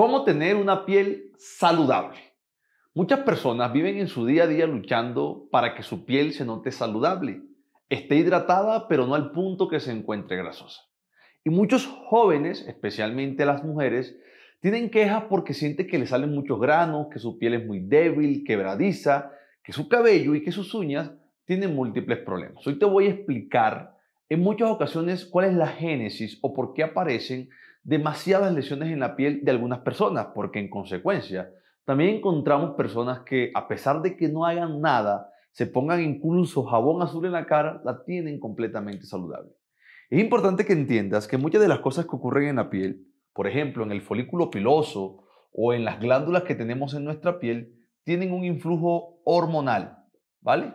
¿Cómo tener una piel saludable? Muchas personas viven en su día a día luchando para que su piel se note saludable, esté hidratada pero no al punto que se encuentre grasosa. Y muchos jóvenes, especialmente las mujeres, tienen quejas porque sienten que le salen muchos granos, que su piel es muy débil, quebradiza, que su cabello y que sus uñas tienen múltiples problemas. Hoy te voy a explicar en muchas ocasiones cuál es la génesis o por qué aparecen demasiadas lesiones en la piel de algunas personas, porque en consecuencia también encontramos personas que a pesar de que no hagan nada, se pongan incluso jabón azul en la cara, la tienen completamente saludable. Es importante que entiendas que muchas de las cosas que ocurren en la piel, por ejemplo en el folículo piloso o en las glándulas que tenemos en nuestra piel, tienen un influjo hormonal, ¿vale?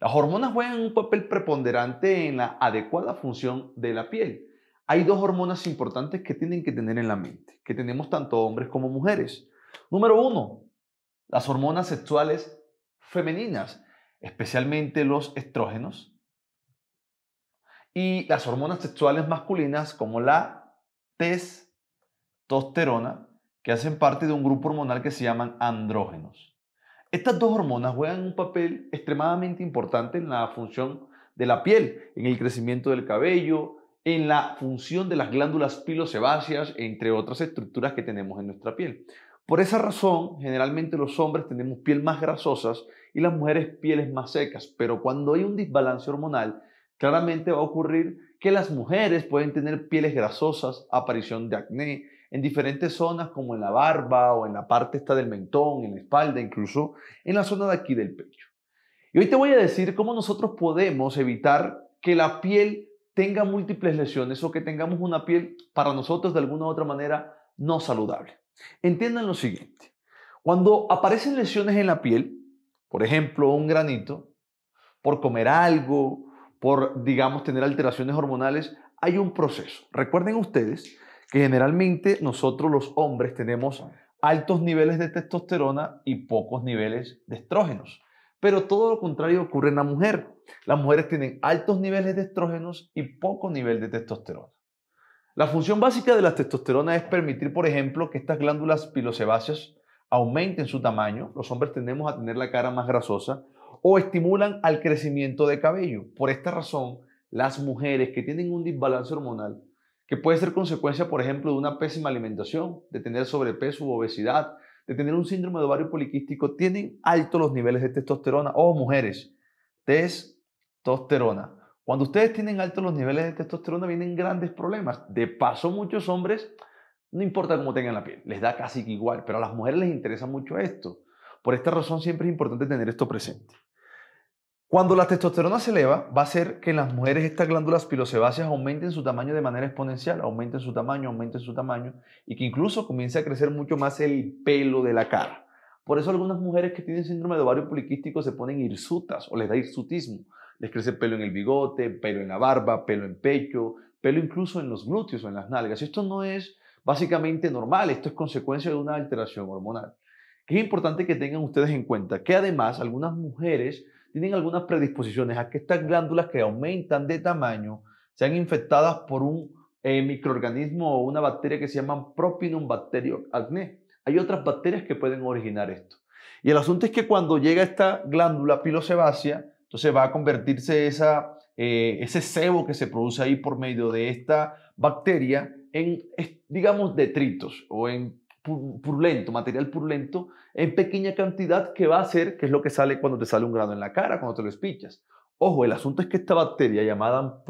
Las hormonas juegan un papel preponderante en la adecuada función de la piel, hay dos hormonas importantes que tienen que tener en la mente, que tenemos tanto hombres como mujeres. Número uno, las hormonas sexuales femeninas, especialmente los estrógenos, y las hormonas sexuales masculinas como la testosterona, que hacen parte de un grupo hormonal que se llaman andrógenos. Estas dos hormonas juegan un papel extremadamente importante en la función de la piel, en el crecimiento del cabello, en la función de las glándulas pilosebáceas, entre otras estructuras que tenemos en nuestra piel. Por esa razón, generalmente los hombres tenemos piel más grasosas y las mujeres pieles más secas, pero cuando hay un desbalance hormonal, claramente va a ocurrir que las mujeres pueden tener pieles grasosas, aparición de acné en diferentes zonas como en la barba o en la parte esta del mentón, en la espalda, incluso en la zona de aquí del pecho. Y hoy te voy a decir cómo nosotros podemos evitar que la piel tenga múltiples lesiones o que tengamos una piel para nosotros de alguna u otra manera no saludable. Entiendan lo siguiente, cuando aparecen lesiones en la piel, por ejemplo, un granito, por comer algo, por, digamos, tener alteraciones hormonales, hay un proceso. Recuerden ustedes que generalmente nosotros los hombres tenemos altos niveles de testosterona y pocos niveles de estrógenos. Pero todo lo contrario ocurre en la mujer. Las mujeres tienen altos niveles de estrógenos y poco nivel de testosterona. La función básica de las testosterona es permitir, por ejemplo, que estas glándulas pilosebáceas aumenten su tamaño. Los hombres tendemos a tener la cara más grasosa o estimulan al crecimiento de cabello. Por esta razón, las mujeres que tienen un desbalance hormonal, que puede ser consecuencia, por ejemplo, de una pésima alimentación, de tener sobrepeso u obesidad, de tener un síndrome de ovario poliquístico tienen altos los niveles de testosterona o mujeres, testosterona. Cuando ustedes tienen altos los niveles de testosterona vienen grandes problemas. De paso, muchos hombres, no importa cómo tengan la piel, les da casi que igual, pero a las mujeres les interesa mucho esto. Por esta razón siempre es importante tener esto presente. Cuando la testosterona se eleva, va a ser que en las mujeres estas glándulas pilosebáceas aumenten su tamaño de manera exponencial, aumenten su tamaño, aumenten su tamaño, y que incluso comience a crecer mucho más el pelo de la cara. Por eso algunas mujeres que tienen síndrome de ovario poliquístico se ponen hirsutas o les da hirsutismo. Les crece pelo en el bigote, pelo en la barba, pelo en pecho, pelo incluso en los glúteos o en las nalgas. Esto no es básicamente normal, esto es consecuencia de una alteración hormonal que es importante que tengan ustedes en cuenta que además algunas mujeres tienen algunas predisposiciones a que estas glándulas que aumentan de tamaño sean infectadas por un eh, microorganismo o una bacteria que se llaman Propinum bacterium acne. Hay otras bacterias que pueden originar esto. Y el asunto es que cuando llega esta glándula pilosebácea, entonces va a convertirse esa, eh, ese sebo que se produce ahí por medio de esta bacteria en, digamos, detritos o en purulento, material purulento, en pequeña cantidad que va a ser, que es lo que sale cuando te sale un grano en la cara, cuando te lo espichas. Ojo, el asunto es que esta bacteria llamada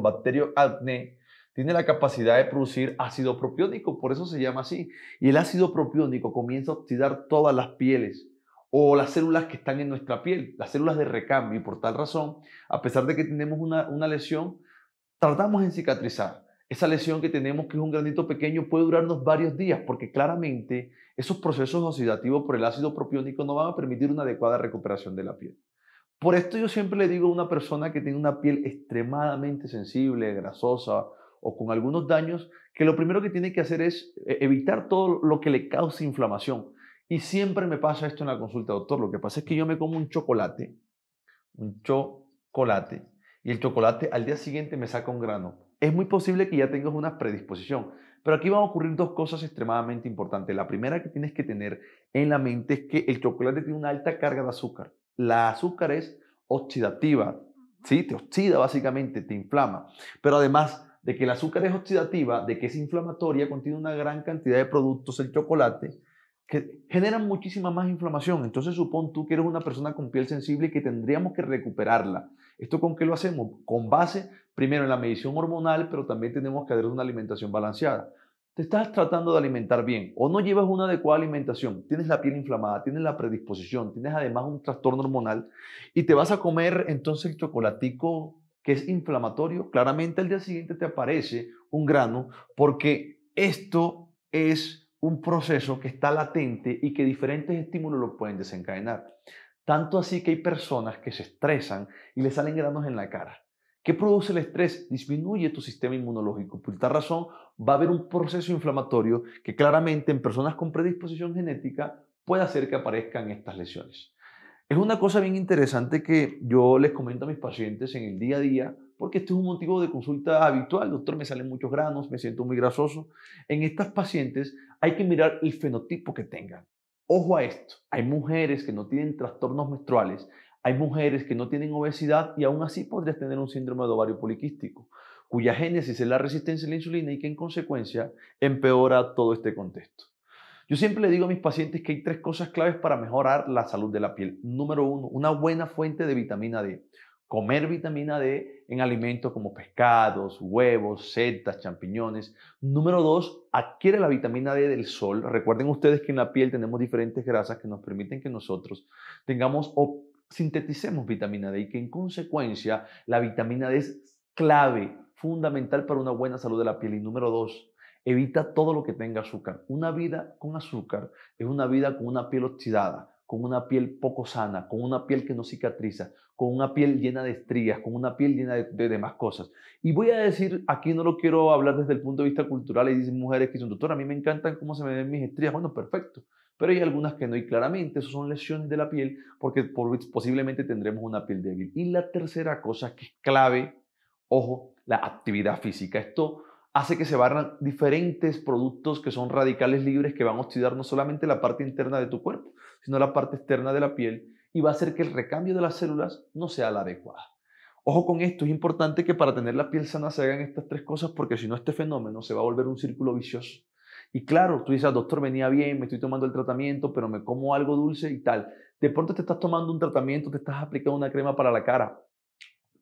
bacterio acné, tiene la capacidad de producir ácido propiónico, por eso se llama así. Y el ácido propiónico comienza a oxidar todas las pieles o las células que están en nuestra piel, las células de recambio. Y por tal razón, a pesar de que tenemos una, una lesión, tardamos en cicatrizar. Esa lesión que tenemos, que es un granito pequeño, puede durarnos varios días porque claramente esos procesos oxidativos por el ácido propiónico no van a permitir una adecuada recuperación de la piel. Por esto yo siempre le digo a una persona que tiene una piel extremadamente sensible, grasosa o con algunos daños, que lo primero que tiene que hacer es eh, evitar todo lo que le cause inflamación. Y siempre me pasa esto en la consulta, doctor. Lo que pasa es que yo me como un chocolate, un chocolate, y el chocolate al día siguiente me saca un grano es muy posible que ya tengas una predisposición. Pero aquí van a ocurrir dos cosas extremadamente importantes. La primera que tienes que tener en la mente es que el chocolate tiene una alta carga de azúcar. La azúcar es oxidativa, ¿sí? Te oxida básicamente, te inflama. Pero además de que el azúcar es oxidativa, de que es inflamatoria, contiene una gran cantidad de productos, el chocolate, que generan muchísima más inflamación. Entonces supón tú que eres una persona con piel sensible y que tendríamos que recuperarla. ¿Esto con qué lo hacemos? Con base, primero en la medición hormonal, pero también tenemos que hacer una alimentación balanceada. Te estás tratando de alimentar bien o no llevas una adecuada alimentación, tienes la piel inflamada, tienes la predisposición, tienes además un trastorno hormonal y te vas a comer entonces el chocolatico que es inflamatorio, claramente al día siguiente te aparece un grano porque esto es un proceso que está latente y que diferentes estímulos lo pueden desencadenar. Tanto así que hay personas que se estresan y les salen granos en la cara. ¿Qué produce el estrés? Disminuye tu sistema inmunológico. Por esta razón, va a haber un proceso inflamatorio que claramente en personas con predisposición genética puede hacer que aparezcan estas lesiones. Es una cosa bien interesante que yo les comento a mis pacientes en el día a día, porque este es un motivo de consulta habitual. Doctor, me salen muchos granos, me siento muy grasoso. En estas pacientes hay que mirar el fenotipo que tengan. Ojo a esto, hay mujeres que no tienen trastornos menstruales, hay mujeres que no tienen obesidad y aún así podrías tener un síndrome de ovario poliquístico, cuya génesis es la resistencia a la insulina y que en consecuencia empeora todo este contexto. Yo siempre le digo a mis pacientes que hay tres cosas claves para mejorar la salud de la piel. Número uno, una buena fuente de vitamina D. Comer vitamina D en alimentos como pescados, huevos, setas, champiñones. Número dos, adquiere la vitamina D del sol. Recuerden ustedes que en la piel tenemos diferentes grasas que nos permiten que nosotros tengamos o sinteticemos vitamina D y que en consecuencia la vitamina D es clave, fundamental para una buena salud de la piel. Y número dos, evita todo lo que tenga azúcar. Una vida con azúcar es una vida con una piel oxidada con una piel poco sana, con una piel que no cicatriza, con una piel llena de estrías, con una piel llena de, demás cosas. Y voy a decir, aquí no lo quiero hablar desde el punto de vista cultural, y dicen mujeres que son doctor, a mí me encantan cómo se me ven mis estrías, bueno, perfecto, pero hay algunas que no, y claramente eso son lesiones de la piel, porque por, posiblemente tendremos una piel débil. Y la tercera cosa que es clave, ojo, la actividad física. Esto hace que se barran diferentes productos que son radicales libres que van a oxidar no solamente la parte interna de tu cuerpo, sino la parte externa de la piel y va a hacer que el recambio de las células no sea la adecuada. Ojo con esto, es importante que para tener la piel sana se hagan estas tres cosas porque si no este fenómeno se va a volver un círculo vicioso. Y claro, tú dices, doctor, venía bien, me estoy tomando el tratamiento, pero me como algo dulce y tal. De pronto te estás tomando un tratamiento, te estás aplicando una crema para la cara,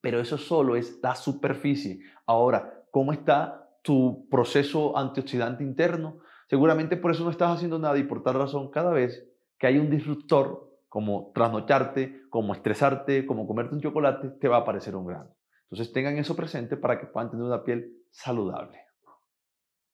pero eso solo es la superficie. Ahora, ¿cómo está tu proceso antioxidante interno. Seguramente por eso no estás haciendo nada y por tal razón cada vez que hay un disruptor, como trasnocharte, como estresarte, como comerte un chocolate, te va a aparecer un grano. Entonces tengan eso presente para que puedan tener una piel saludable.